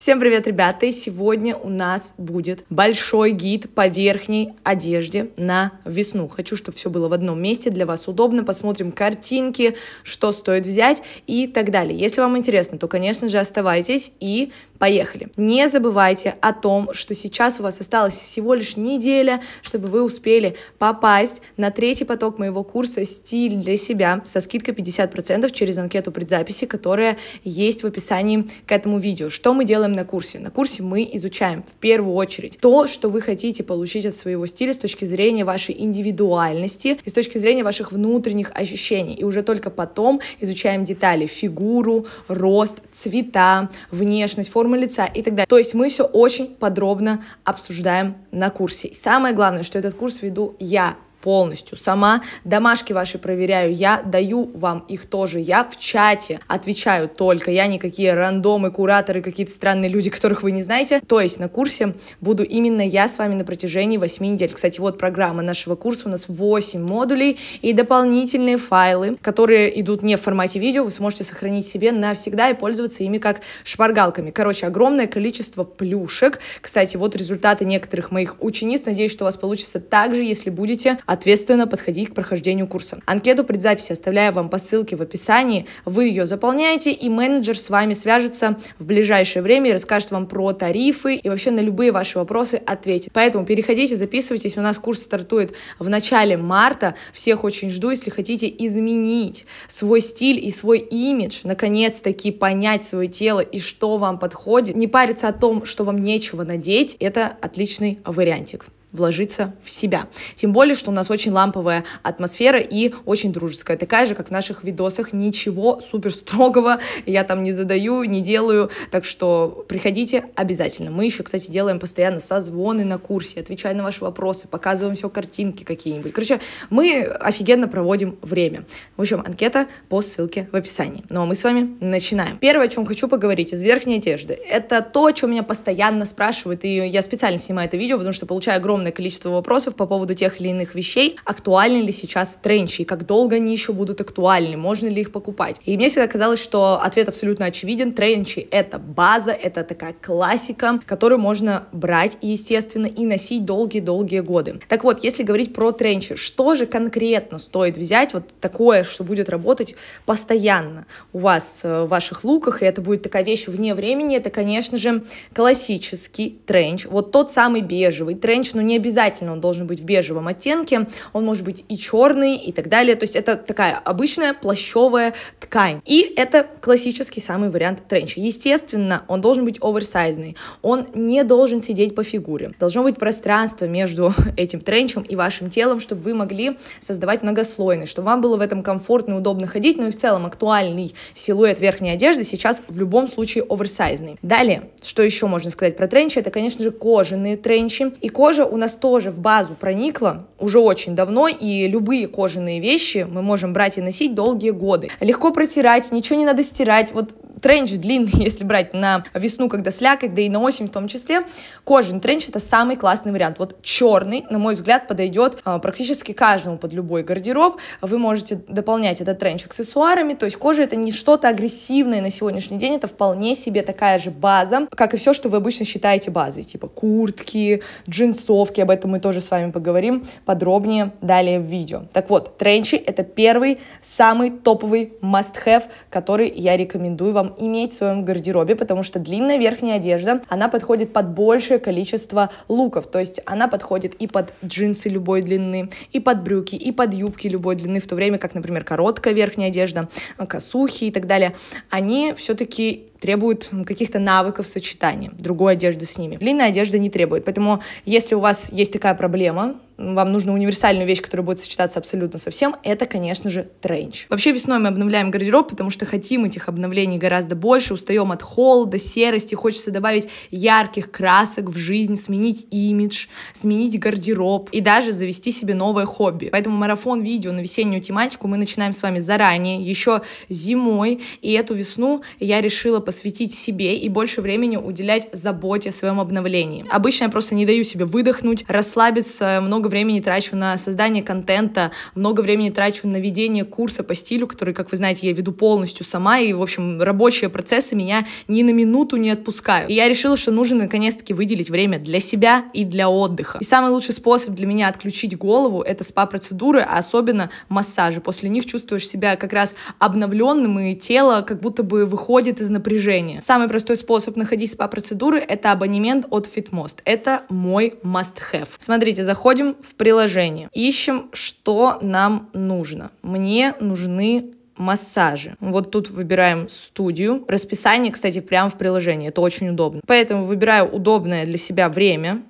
Всем привет, ребята! И сегодня у нас будет большой гид по верхней одежде на весну. Хочу, чтобы все было в одном месте, для вас удобно. Посмотрим картинки, что стоит взять и так далее. Если вам интересно, то, конечно же, оставайтесь и поехали. Не забывайте о том, что сейчас у вас осталась всего лишь неделя, чтобы вы успели попасть на третий поток моего курса «Стиль для себя» со скидкой 50% через анкету предзаписи, которая есть в описании к этому видео. Что мы делаем делаем на курсе? На курсе мы изучаем в первую очередь то, что вы хотите получить от своего стиля с точки зрения вашей индивидуальности и с точки зрения ваших внутренних ощущений. И уже только потом изучаем детали, фигуру, рост, цвета, внешность, форму лица и так далее. То есть мы все очень подробно обсуждаем на курсе. И самое главное, что этот курс веду я, полностью. Сама домашки ваши проверяю я, даю вам их тоже я в чате, отвечаю только, я никакие рандомы, кураторы, какие-то странные люди, которых вы не знаете. То есть на курсе буду именно я с вами на протяжении 8 недель. Кстати, вот программа нашего курса, у нас 8 модулей и дополнительные файлы, которые идут не в формате видео, вы сможете сохранить себе навсегда и пользоваться ими как шпаргалками. Короче, огромное количество плюшек. Кстати, вот результаты некоторых моих учениц. Надеюсь, что у вас получится также, если будете ответственно подходить к прохождению курса. Анкету предзаписи оставляю вам по ссылке в описании. Вы ее заполняете, и менеджер с вами свяжется в ближайшее время и расскажет вам про тарифы и вообще на любые ваши вопросы ответит. Поэтому переходите, записывайтесь. У нас курс стартует в начале марта. Всех очень жду, если хотите изменить свой стиль и свой имидж, наконец-таки понять свое тело и что вам подходит. Не париться о том, что вам нечего надеть. Это отличный вариантик вложиться в себя. Тем более, что у нас очень ламповая атмосфера и очень дружеская. Такая же, как в наших видосах. Ничего супер строгого я там не задаю, не делаю. Так что приходите обязательно. Мы еще, кстати, делаем постоянно созвоны на курсе, отвечаем на ваши вопросы, показываем все картинки какие-нибудь. Короче, мы офигенно проводим время. В общем, анкета по ссылке в описании. Ну а мы с вами начинаем. Первое, о чем хочу поговорить из верхней одежды, это то, что меня постоянно спрашивают, и я специально снимаю это видео, потому что получаю огромное огромное количество вопросов по поводу тех или иных вещей, актуальны ли сейчас тренчи, и как долго они еще будут актуальны, можно ли их покупать. И мне всегда казалось, что ответ абсолютно очевиден. Тренчи — это база, это такая классика, которую можно брать, естественно, и носить долгие-долгие годы. Так вот, если говорить про тренчи, что же конкретно стоит взять вот такое, что будет работать постоянно у вас э, в ваших луках, и это будет такая вещь вне времени, это, конечно же, классический тренч, вот тот самый бежевый тренч, но не обязательно он должен быть в бежевом оттенке, он может быть и черный, и так далее. То есть это такая обычная плащевая ткань. И это классический самый вариант тренча. Естественно, он должен быть оверсайзный, он не должен сидеть по фигуре. Должно быть пространство между этим тренчем и вашим телом, чтобы вы могли создавать многослойность, чтобы вам было в этом комфортно и удобно ходить, но ну и в целом актуальный силуэт верхней одежды сейчас в любом случае оверсайзный. Далее, что еще можно сказать про тренчи, это, конечно же, кожаные тренчи. И кожа у нас тоже в базу проникло уже очень давно, и любые кожаные вещи мы можем брать и носить долгие годы. Легко протирать, ничего не надо стирать. Вот тренч длинный, если брать на весну, когда слякоть, да и на осень в том числе, кожаный тренч это самый классный вариант. Вот черный, на мой взгляд, подойдет а, практически каждому под любой гардероб. Вы можете дополнять этот тренч аксессуарами, то есть кожа это не что-то агрессивное на сегодняшний день, это вполне себе такая же база, как и все, что вы обычно считаете базой, типа куртки, джинсовки, об этом мы тоже с вами поговорим подробнее далее в видео. Так вот, тренчи это первый, самый топовый must-have, который я рекомендую вам иметь в своем гардеробе, потому что длинная верхняя одежда, она подходит под большее количество луков, то есть она подходит и под джинсы любой длины, и под брюки, и под юбки любой длины, в то время как, например, короткая верхняя одежда, косухи и так далее, они все-таки требуют каких-то навыков сочетания, другой одежды с ними. Длинная одежда не требует. Поэтому, если у вас есть такая проблема, вам нужна универсальная вещь, которая будет сочетаться абсолютно со всем, это, конечно же, тренч. Вообще весной мы обновляем гардероб, потому что хотим этих обновлений гораздо больше, устаем от холода, серости, хочется добавить ярких красок в жизнь, сменить имидж, сменить гардероб и даже завести себе новое хобби. Поэтому марафон видео на весеннюю тематику мы начинаем с вами заранее, еще зимой, и эту весну я решила посвятить себе и больше времени уделять заботе о своем обновлении. Обычно я просто не даю себе выдохнуть, расслабиться, много времени трачу на создание контента, много времени трачу на ведение курса по стилю, который, как вы знаете, я веду полностью сама, и, в общем, рабочие процессы меня ни на минуту не отпускают. И я решила, что нужно наконец-таки выделить время для себя и для отдыха. И самый лучший способ для меня отключить голову — это спа-процедуры, а особенно массажи. После них чувствуешь себя как раз обновленным, и тело как будто бы выходит из напряжения движение. Самый простой способ находить спа-процедуры – это абонемент от FitMost. Это мой must-have. Смотрите, заходим в приложение, ищем, что нам нужно. Мне нужны массажи. Вот тут выбираем студию. Расписание, кстати, прямо в приложении. Это очень удобно. Поэтому выбираю удобное для себя время,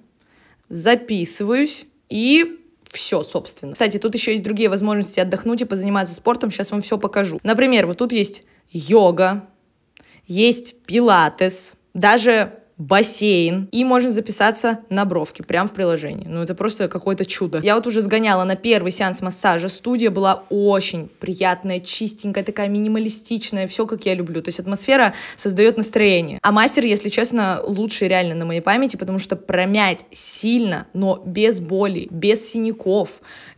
записываюсь и все, собственно. Кстати, тут еще есть другие возможности отдохнуть и позаниматься спортом. Сейчас вам все покажу. Например, вот тут есть йога, есть пилатес, даже бассейн, и можно записаться на бровки прямо в приложении. Ну, это просто какое-то чудо. Я вот уже сгоняла на первый сеанс массажа. Студия была очень приятная, чистенькая, такая минималистичная, все как я люблю. То есть атмосфера создает настроение. А мастер, если честно, лучший реально на моей памяти, потому что промять сильно, но без боли, без синяков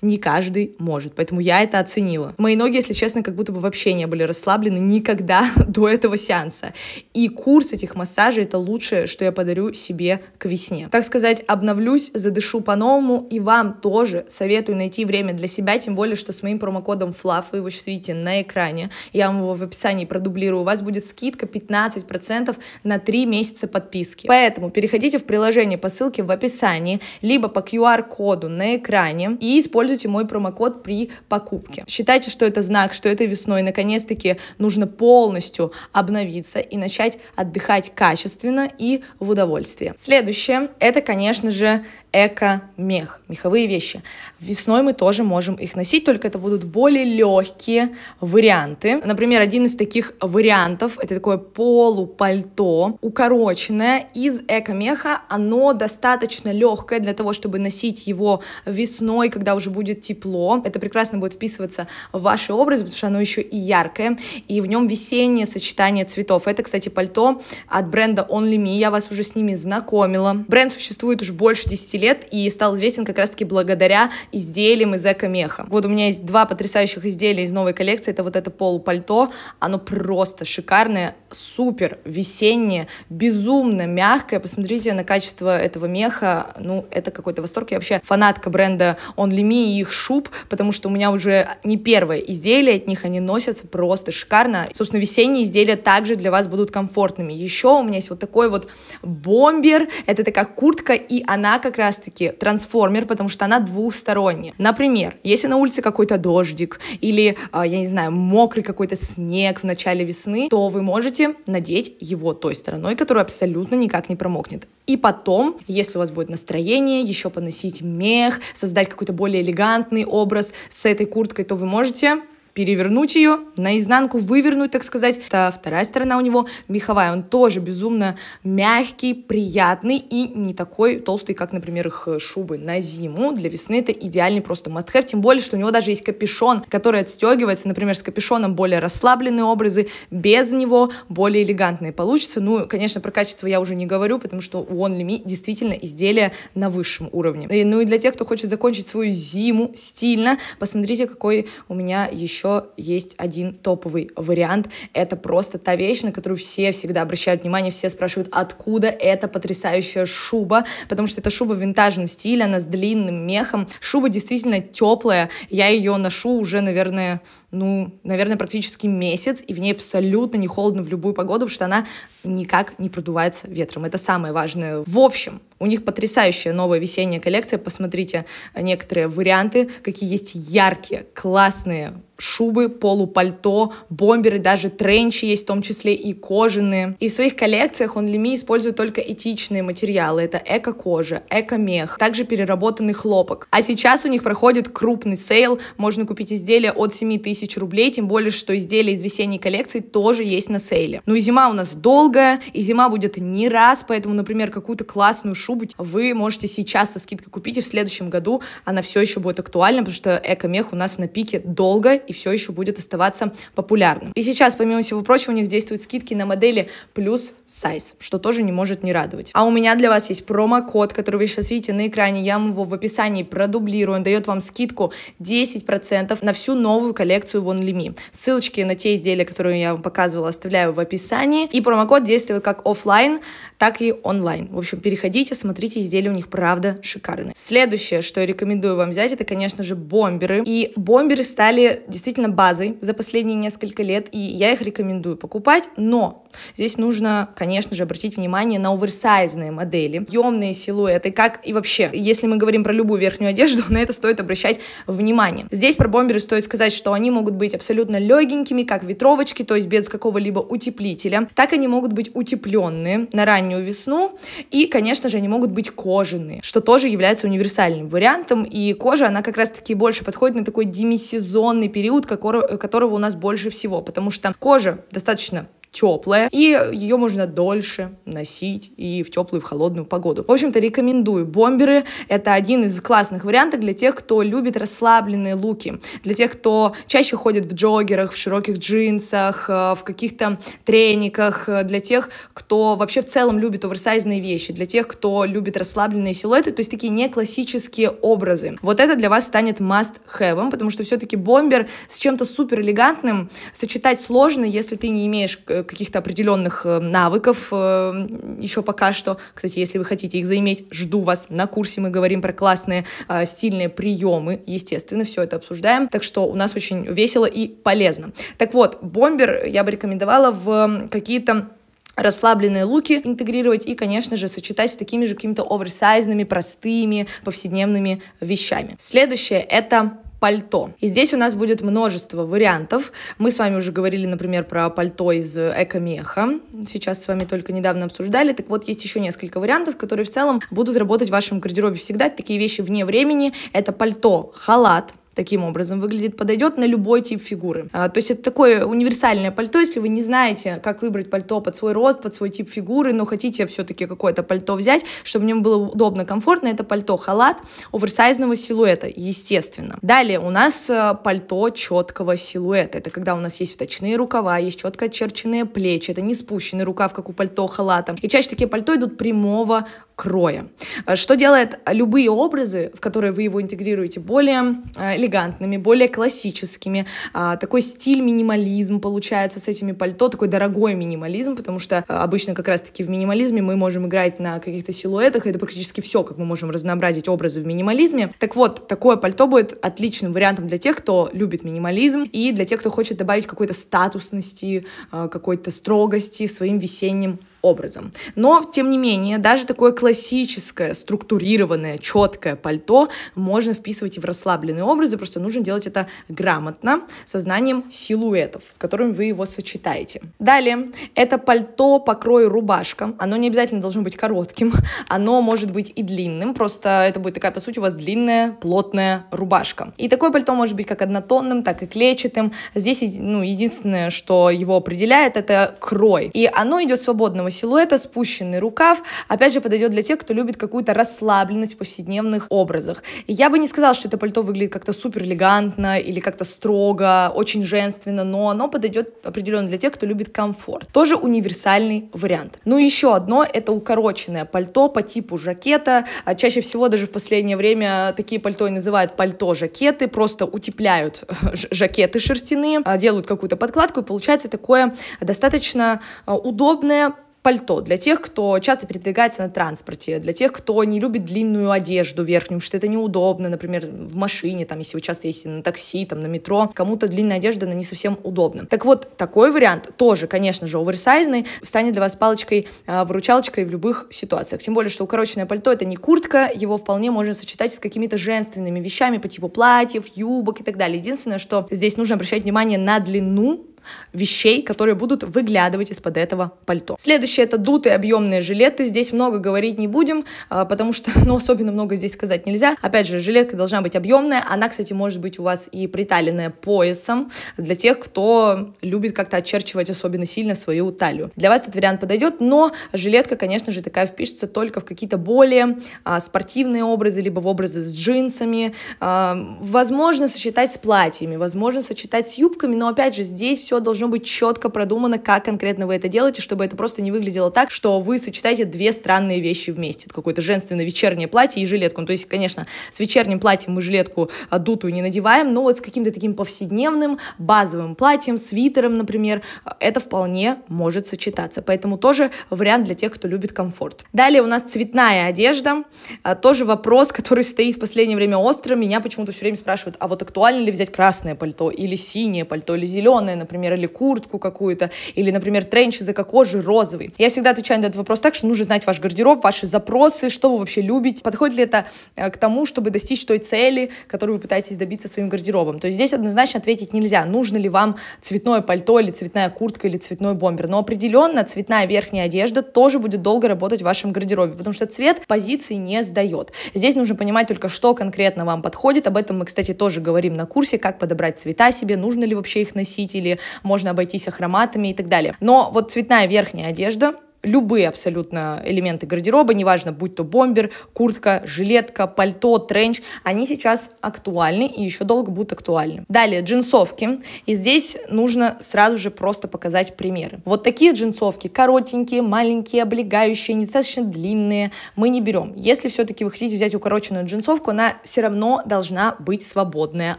не каждый может. Поэтому я это оценила. Мои ноги, если честно, как будто бы вообще не были расслаблены никогда до этого сеанса. И курс этих массажей это лучшее, что я подарю себе к весне. Так сказать, обновлюсь, задышу по-новому, и вам тоже советую найти время для себя, тем более, что с моим промокодом FLAF, вы его сейчас видите на экране, я вам его в описании продублирую, у вас будет скидка 15% на 3 месяца подписки. Поэтому переходите в приложение по ссылке в описании, либо по QR-коду на экране и используйте мой промокод при покупке. Считайте, что это знак, что это весной, наконец-таки нужно полностью обновиться и начать отдыхать качественно и в удовольствие. Следующее, это, конечно же, эко-мех, меховые вещи. Весной мы тоже можем их носить, только это будут более легкие варианты. Например, один из таких вариантов, это такое полупальто, укороченное, из эко-меха. Оно достаточно легкое для того, чтобы носить его весной, когда уже будет тепло. Это прекрасно будет вписываться в ваши образы, потому что оно еще и яркое, и в нем весеннее сочетание цветов. Это, кстати, пальто от бренда Only Me, я вас уже с ними знакомила. Бренд существует уже больше 10 лет и стал известен как раз-таки благодаря изделиям из эко-меха. Вот у меня есть два потрясающих изделия из новой коллекции. Это вот это полупальто. Оно просто шикарное, супер весеннее, безумно мягкое. Посмотрите на качество этого меха. Ну, это какой-то восторг. Я вообще фанатка бренда Only Me и их шуб, потому что у меня уже не первое изделие от них. Они носятся просто шикарно. Собственно, весенние изделия также для вас будут комфортными. Еще у меня есть вот такой вот бомбер. Это такая куртка, и она как раз раз-таки трансформер, потому что она двухсторонняя. Например, если на улице какой-то дождик или, а, я не знаю, мокрый какой-то снег в начале весны, то вы можете надеть его той стороной, которая абсолютно никак не промокнет. И потом, если у вас будет настроение, еще поносить мех, создать какой-то более элегантный образ с этой курткой, то вы можете перевернуть ее, наизнанку вывернуть, так сказать. Это вторая сторона у него меховая. Он тоже безумно мягкий, приятный и не такой толстый, как, например, их шубы на зиму. Для весны это идеальный просто must-have, тем более, что у него даже есть капюшон, который отстегивается. Например, с капюшоном более расслабленные образы, без него более элегантные получится Ну, конечно, про качество я уже не говорю, потому что у Only Me действительно изделие на высшем уровне. И, ну и для тех, кто хочет закончить свою зиму стильно, посмотрите, какой у меня еще что есть один топовый вариант. Это просто та вещь, на которую все всегда обращают внимание, все спрашивают, откуда эта потрясающая шуба, потому что эта шуба в винтажном стиле, она с длинным мехом. Шуба действительно теплая, я ее ношу уже, наверное, ну, наверное, практически месяц, и в ней абсолютно не холодно в любую погоду, потому что она никак не продувается ветром. Это самое важное. В общем, у них потрясающая новая весенняя коллекция. Посмотрите некоторые варианты, какие есть яркие, классные шубы, полупальто, бомберы, даже тренчи есть, в том числе и кожаные. И в своих коллекциях он Леми использует только этичные материалы. Это эко-кожа, эко-мех, также переработанный хлопок. А сейчас у них проходит крупный сейл. Можно купить изделия от 7 тысяч тысяч рублей, тем более, что изделия из весенней коллекции тоже есть на сейле. Ну и зима у нас долгая, и зима будет не раз, поэтому, например, какую-то классную шубу вы можете сейчас со скидкой купить, и в следующем году она все еще будет актуальна, потому что эко-мех у нас на пике долго и все еще будет оставаться популярным. И сейчас, помимо всего прочего, у них действуют скидки на модели плюс сайз, что тоже не может не радовать. А у меня для вас есть промокод, который вы сейчас видите на экране, я его в описании продублирую, он дает вам скидку 10% на всю новую коллекцию коллекцию Вон Лими. Ссылочки на те изделия, которые я вам показывала, оставляю в описании. И промокод действует как офлайн, так и онлайн. В общем, переходите, смотрите, изделия у них правда шикарные. Следующее, что я рекомендую вам взять, это, конечно же, бомберы. И бомберы стали действительно базой за последние несколько лет, и я их рекомендую покупать, но Здесь нужно, конечно же, обратить внимание на оверсайзные модели, объемные силуэты, как и вообще, если мы говорим про любую верхнюю одежду, на это стоит обращать внимание. Здесь про бомберы стоит сказать, что они могут быть абсолютно легенькими, как ветровочки, то есть без какого-либо утеплителя, так они могут быть утепленные на раннюю весну, и, конечно же, они могут быть кожаные, что тоже является универсальным вариантом, и кожа, она как раз-таки больше подходит на такой демисезонный период, которого, которого у нас больше всего, потому что кожа достаточно теплая, и ее можно дольше носить и в теплую, и в холодную погоду. В общем-то, рекомендую. Бомберы — это один из классных вариантов для тех, кто любит расслабленные луки, для тех, кто чаще ходит в джогерах, в широких джинсах, э, в каких-то трениках, э, для тех, кто вообще в целом любит оверсайзные вещи, для тех, кто любит расслабленные силуэты, то есть такие не классические образы. Вот это для вас станет must-have, потому что все-таки бомбер с чем-то супер элегантным сочетать сложно, если ты не имеешь э, каких-то определенных э, навыков э, еще пока что. Кстати, если вы хотите их заиметь, жду вас на курсе. Мы говорим про классные а, стильные приемы, естественно, все это обсуждаем. Так что у нас очень весело и полезно. Так вот, бомбер я бы рекомендовала в какие-то расслабленные луки интегрировать и, конечно же, сочетать с такими же какими-то оверсайзными, простыми, повседневными вещами. Следующее — это пальто. И здесь у нас будет множество вариантов. Мы с вами уже говорили, например, про пальто из Экомеха. Сейчас с вами только недавно обсуждали. Так вот, есть еще несколько вариантов, которые в целом будут работать в вашем гардеробе всегда. Такие вещи вне времени. Это пальто, халат, таким образом выглядит, подойдет на любой тип фигуры. А, то есть это такое универсальное пальто, если вы не знаете, как выбрать пальто под свой рост, под свой тип фигуры, но хотите все-таки какое-то пальто взять, чтобы в нем было удобно, комфортно, это пальто халат оверсайзного силуэта, естественно. Далее у нас э, пальто четкого силуэта, это когда у нас есть вточные рукава, есть четко очерченные плечи, это не спущенный рукав, как у пальто халата. И чаще такие пальто идут прямого кроя. Э, что делает любые образы, в которые вы его интегрируете, более э, элегантными, более классическими. А, такой стиль минимализм получается с этими пальто, такой дорогой минимализм, потому что э, обычно как раз-таки в минимализме мы можем играть на каких-то силуэтах, И это практически все, как мы можем разнообразить образы в минимализме. Так вот, такое пальто будет отличным вариантом для тех, кто любит минимализм и для тех, кто хочет добавить какой-то статусности, какой-то строгости своим весенним образом. Но, тем не менее, даже такое классическое, структурированное, четкое пальто можно вписывать и в расслабленные образы, просто нужно делать это грамотно, со знанием силуэтов, с которыми вы его сочетаете. Далее, это пальто по крою рубашка. Оно не обязательно должно быть коротким, оно может быть и длинным, просто это будет такая, по сути, у вас длинная, плотная рубашка. И такое пальто может быть как однотонным, так и клетчатым. Здесь, ну, единственное, что его определяет, это крой. И оно идет свободного стройного силуэта, спущенный рукав, опять же, подойдет для тех, кто любит какую-то расслабленность в повседневных образах. И я бы не сказала, что это пальто выглядит как-то супер элегантно или как-то строго, очень женственно, но оно подойдет определенно для тех, кто любит комфорт. Тоже универсальный вариант. Ну и еще одно, это укороченное пальто по типу жакета. а Чаще всего даже в последнее время такие пальто и называют пальто-жакеты, просто утепляют жакеты шерстяные, а, делают какую-то подкладку, и получается такое достаточно а, удобное пальто для тех, кто часто передвигается на транспорте, для тех, кто не любит длинную одежду верхнюю, что это неудобно, например, в машине, там, если вы часто ездите на такси, там, на метро, кому-то длинная одежда, она не совсем удобна. Так вот, такой вариант тоже, конечно же, оверсайзный, станет для вас палочкой, а, выручалочкой в любых ситуациях. Тем более, что укороченное пальто — это не куртка, его вполне можно сочетать с какими-то женственными вещами по типу платьев, юбок и так далее. Единственное, что здесь нужно обращать внимание на длину вещей, которые будут выглядывать из-под этого пальто. Следующее это дутые объемные жилеты. Здесь много говорить не будем, а, потому что, ну, особенно много здесь сказать нельзя. Опять же, жилетка должна быть объемная. Она, кстати, может быть у вас и приталенная поясом для тех, кто любит как-то очерчивать особенно сильно свою талию. Для вас этот вариант подойдет, но жилетка, конечно же, такая впишется только в какие-то более а, спортивные образы, либо в образы с джинсами. А, возможно, сочетать с платьями, возможно, сочетать с юбками, но, опять же, здесь все должно быть четко продумано, как конкретно вы это делаете, чтобы это просто не выглядело так, что вы сочетаете две странные вещи вместе. Это какое-то женственное вечернее платье и жилетку. Ну, то есть, конечно, с вечерним платьем мы жилетку а, дутую не надеваем, но вот с каким-то таким повседневным базовым платьем, свитером, например, а, это вполне может сочетаться. Поэтому тоже вариант для тех, кто любит комфорт. Далее у нас цветная одежда. А, тоже вопрос, который стоит в последнее время остро. Меня почему-то все время спрашивают, а вот актуально ли взять красное пальто или синее пальто или зеленое, например, например, или куртку какую-то, или, например, тренч из эко-кожи розовый. Я всегда отвечаю на этот вопрос так, что нужно знать ваш гардероб, ваши запросы, что вы вообще любите, подходит ли это э, к тому, чтобы достичь той цели, которую вы пытаетесь добиться своим гардеробом. То есть здесь однозначно ответить нельзя, нужно ли вам цветное пальто или цветная куртка или цветной бомбер. Но определенно цветная верхняя одежда тоже будет долго работать в вашем гардеробе, потому что цвет позиции не сдает. Здесь нужно понимать только, что конкретно вам подходит. Об этом мы, кстати, тоже говорим на курсе, как подобрать цвета себе, нужно ли вообще их носить или можно обойтись ахроматами и так далее. Но вот цветная верхняя одежда, любые абсолютно элементы гардероба, неважно, будь то бомбер, куртка, жилетка, пальто, тренч, они сейчас актуальны и еще долго будут актуальны. Далее, джинсовки. И здесь нужно сразу же просто показать примеры. Вот такие джинсовки, коротенькие, маленькие, облегающие, недостаточно длинные, мы не берем. Если все-таки вы хотите взять укороченную джинсовку, она все равно должна быть свободная,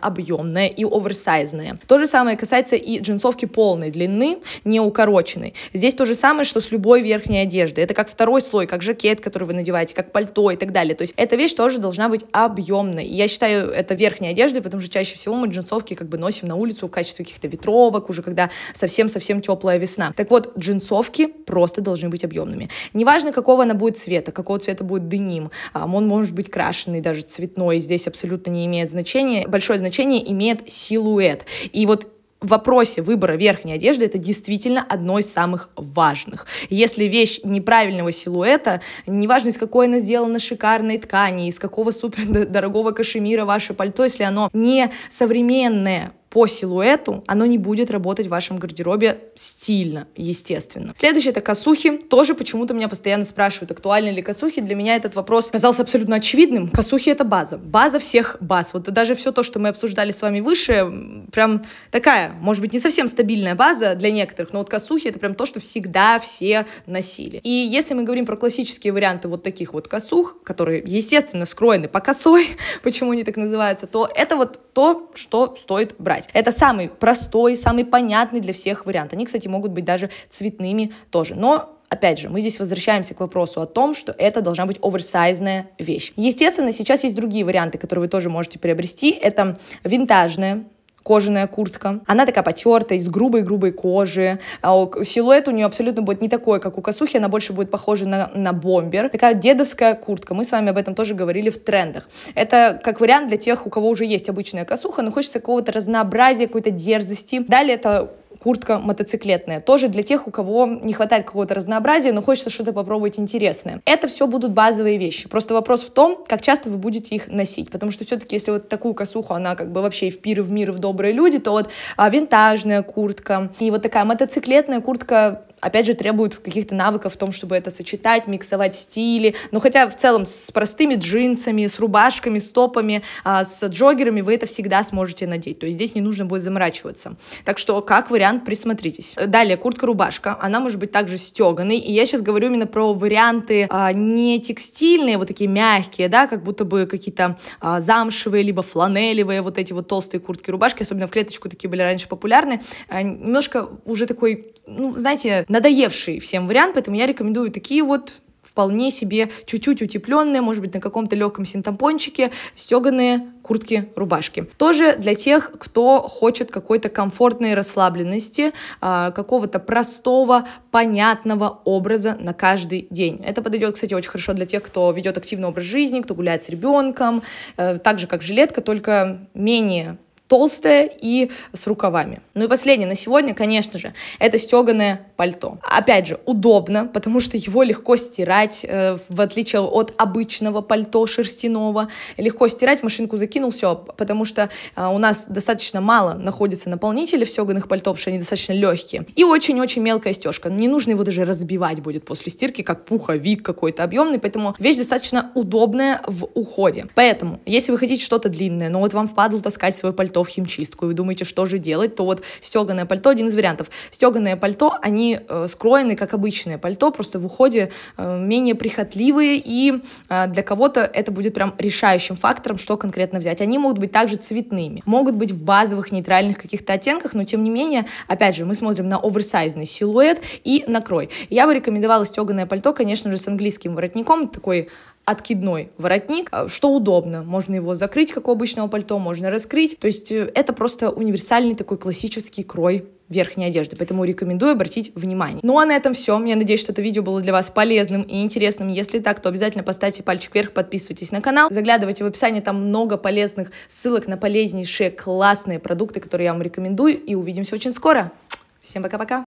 объемная и оверсайзная. То же самое касается и джинсовки полной длины, не укороченной. Здесь то же самое, что с любой верхней одежды. Это как второй слой, как жакет, который вы надеваете, как пальто и так далее. То есть эта вещь тоже должна быть объемной. я считаю это верхней одеждой, потому что чаще всего мы джинсовки как бы носим на улицу в качестве каких-то ветровок, уже когда совсем-совсем теплая весна. Так вот, джинсовки просто должны быть объемными. Неважно, какого она будет цвета, какого цвета будет деним, он может быть крашеный, даже цветной, здесь абсолютно не имеет значения. Большое значение имеет силуэт. И вот в вопросе выбора верхней одежды это действительно одно из самых важных. Если вещь неправильного силуэта, неважно из какой она сделана шикарной ткани, из какого супер дорогого кашемира ваше пальто, если оно не современное, по силуэту, оно не будет работать в вашем гардеробе стильно, естественно. Следующее это косухи. Тоже почему-то меня постоянно спрашивают, актуальны ли косухи. Для меня этот вопрос казался абсолютно очевидным. Косухи это база. База всех баз. Вот даже все то, что мы обсуждали с вами выше, прям такая, может быть, не совсем стабильная база для некоторых, но вот косухи это прям то, что всегда все носили. И если мы говорим про классические варианты вот таких вот косух, которые, естественно, скроены по косой, почему они так называются, то это вот то, что стоит брать подбирать. Это самый простой, самый понятный для всех вариант. Они, кстати, могут быть даже цветными тоже. Но Опять же, мы здесь возвращаемся к вопросу о том, что это должна быть оверсайзная вещь. Естественно, сейчас есть другие варианты, которые вы тоже можете приобрести. Это винтажная кожаная куртка. Она такая потертая, из грубой-грубой кожи. А силуэт у нее абсолютно будет не такой, как у косухи, она больше будет похожа на, на бомбер. Такая дедовская куртка. Мы с вами об этом тоже говорили в трендах. Это как вариант для тех, у кого уже есть обычная косуха, но хочется какого-то разнообразия, какой-то дерзости. Далее это куртка мотоциклетная. Тоже для тех, у кого не хватает какого-то разнообразия, но хочется что-то попробовать интересное. Это все будут базовые вещи. Просто вопрос в том, как часто вы будете их носить. Потому что все-таки, если вот такую косуху, она как бы вообще и в пир, и в мир, и в добрые люди, то вот а, винтажная куртка и вот такая мотоциклетная куртка опять же, требует каких-то навыков в том, чтобы это сочетать, миксовать стили. Но ну, хотя в целом с простыми джинсами, с рубашками, с топами, а, с джогерами вы это всегда сможете надеть. То есть здесь не нужно будет заморачиваться. Так что, как вариант, присмотритесь. Далее, куртка-рубашка. Она может быть также стеганой. И я сейчас говорю именно про варианты а, не текстильные, вот такие мягкие, да, как будто бы какие-то а, замшевые, либо фланелевые, вот эти вот толстые куртки-рубашки, особенно в клеточку такие были раньше популярны. А, немножко уже такой, ну, знаете, надоевший всем вариант, поэтому я рекомендую такие вот вполне себе чуть-чуть утепленные, может быть, на каком-то легком синтопончике, стеганые куртки, рубашки. Тоже для тех, кто хочет какой-то комфортной расслабленности, а, какого-то простого, понятного образа на каждый день. Это подойдет, кстати, очень хорошо для тех, кто ведет активный образ жизни, кто гуляет с ребенком, э, так же, как жилетка, только менее толстая и с рукавами. Ну и последнее на сегодня, конечно же, это стеганое пальто. Опять же, удобно, потому что его легко стирать, э, в отличие от обычного пальто шерстяного. Легко стирать, машинку закинул, все, потому что э, у нас достаточно мало находится наполнителей в стеганых пальто, потому что они достаточно легкие. И очень-очень мелкая стежка. Не нужно его даже разбивать будет после стирки, как пуховик какой-то объемный, поэтому вещь достаточно удобная в уходе. Поэтому, если вы хотите что-то длинное, но вот вам впадло таскать свое пальто пальто в химчистку, и вы думаете, что же делать, то вот стеганое пальто один из вариантов. Стеганое пальто, они э, скроены, как обычное пальто, просто в уходе э, менее прихотливые, и э, для кого-то это будет прям решающим фактором, что конкретно взять. Они могут быть также цветными, могут быть в базовых нейтральных каких-то оттенках, но тем не менее, опять же, мы смотрим на оверсайзный силуэт и на крой. Я бы рекомендовала стеганое пальто, конечно же, с английским воротником, такой откидной воротник, а, что удобно. Можно его закрыть, как у обычного пальто, можно раскрыть. То есть э, это просто универсальный такой классический крой верхней одежды, поэтому рекомендую обратить внимание. Ну а на этом все. Я надеюсь, что это видео было для вас полезным и интересным. Если так, то обязательно поставьте пальчик вверх, подписывайтесь на канал, заглядывайте в описание, там много полезных ссылок на полезнейшие классные продукты, которые я вам рекомендую, и увидимся очень скоро. Всем пока-пока!